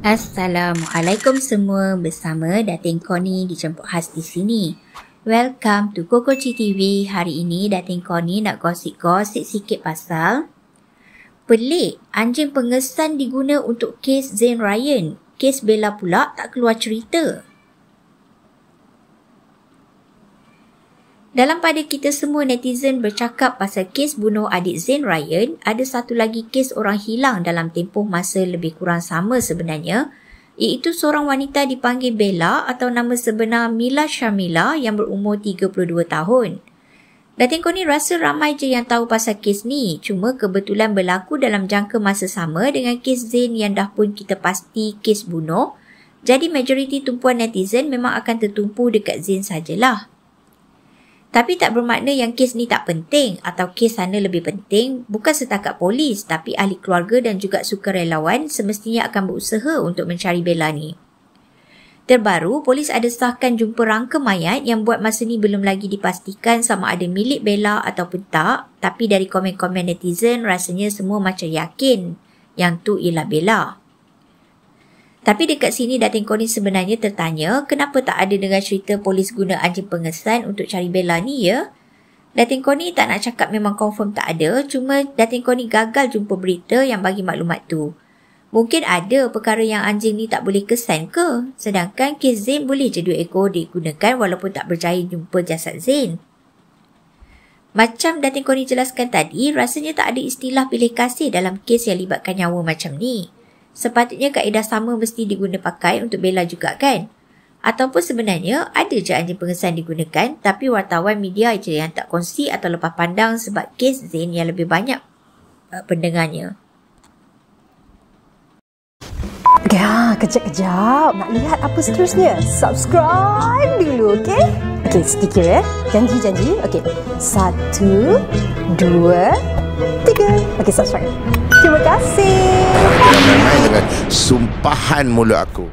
Assalamualaikum semua bersama Datin Koni dijemput khas di sini. Welcome to Kokochi TV. Hari ini Datin Koni nak gosip-gosip sikit pasal pelik anjing pengesan diguna untuk kes Zain Ryan. Kes Bella pula tak keluar cerita. Dalam pada kita semua netizen bercakap pasal kes bunuh adik Zain Ryan, ada satu lagi kes orang hilang dalam tempoh masa lebih kurang sama sebenarnya, iaitu seorang wanita dipanggil Bella atau nama sebenar Mila Shamila yang berumur 32 tahun. Datin kau ni rasa ramai je yang tahu pasal kes ni, cuma kebetulan berlaku dalam jangka masa sama dengan kes Zain yang dah pun kita pasti kes bunuh, jadi majoriti tumpuan netizen memang akan tertumpu dekat Zain sajalah. Tapi tak bermakna yang kes ni tak penting atau kes sana lebih penting bukan setakat polis tapi ahli keluarga dan juga sukarelawan semestinya akan berusaha untuk mencari Bella ni. Terbaru, polis ada sahkan jumpa rangka mayat yang buat masa ni belum lagi dipastikan sama ada milik Bella ataupun tak tapi dari komen-komen netizen rasanya semua macam yakin yang tu ialah Bella. Tapi dekat sini Datin Korin sebenarnya tertanya kenapa tak ada dengan cerita polis guna anjing pengesan untuk cari Bella ni ya? Datin Korin tak nak cakap memang confirm tak ada cuma Datin Korin gagal jumpa berita yang bagi maklumat tu. Mungkin ada perkara yang anjing ni tak boleh kesan ke? Sedangkan kes Zain boleh je dua ekor digunakan walaupun tak berjaya jumpa jasad Zain. Macam Datin Korin jelaskan tadi, rasanya tak ada istilah pilih kasih dalam kes yang libatkan nyawa macam ni. Sepatutnya kaedah sama mesti diguna pakai untuk Bella juga kan? Ataupun sebenarnya ada je anjing pengesan digunakan tapi wartawan media je yang tak kongsi atau lepas pandang sebab kes Zain yang lebih banyak uh, pendengarnya. Ya, kejap-kejap. Nak lihat apa seterusnya? Subscribe dulu, okey? Okey, stick ya, eh. Janji-janji. Okey. Satu, dua, tiga. Okey, subscribe. Terima kasih. Dengan sumpahan mulut aku.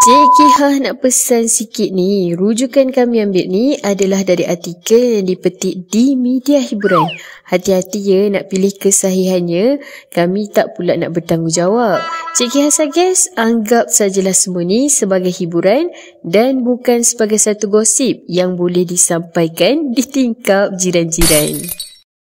Cikiha nak pesan sikit ni, rujukan kami ambil ni adalah dari artikel yang dipetik di media hiburan. Hati-hati ya nak pilih kesahihannya, kami tak pula nak bertanggungjawab. Cikiha suggest, anggap sajalah semua ni sebagai hiburan dan bukan sebagai satu gosip yang boleh disampaikan di tingkap jiran-jiran.